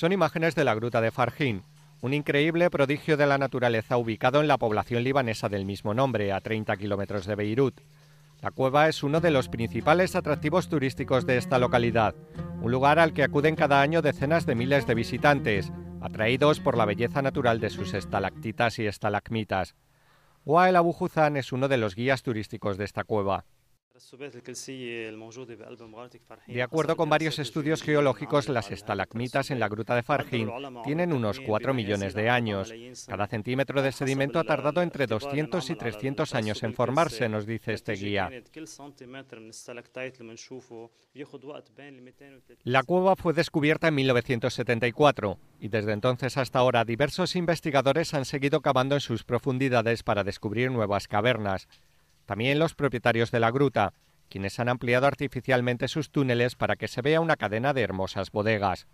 Son imágenes de la gruta de Farjín, un increíble prodigio de la naturaleza ubicado en la población libanesa del mismo nombre, a 30 kilómetros de Beirut. La cueva es uno de los principales atractivos turísticos de esta localidad, un lugar al que acuden cada año decenas de miles de visitantes, atraídos por la belleza natural de sus estalactitas y estalagmitas. Wael Abu Huzan es uno de los guías turísticos de esta cueva. De acuerdo con varios estudios geológicos, las estalagmitas en la gruta de Farhin tienen unos 4 millones de años. Cada centímetro de sedimento ha tardado entre 200 y 300 años en formarse, nos dice este guía. La cueva fue descubierta en 1974 y desde entonces hasta ahora diversos investigadores han seguido cavando en sus profundidades para descubrir nuevas cavernas. También los propietarios de la gruta, quienes han ampliado artificialmente sus túneles para que se vea una cadena de hermosas bodegas.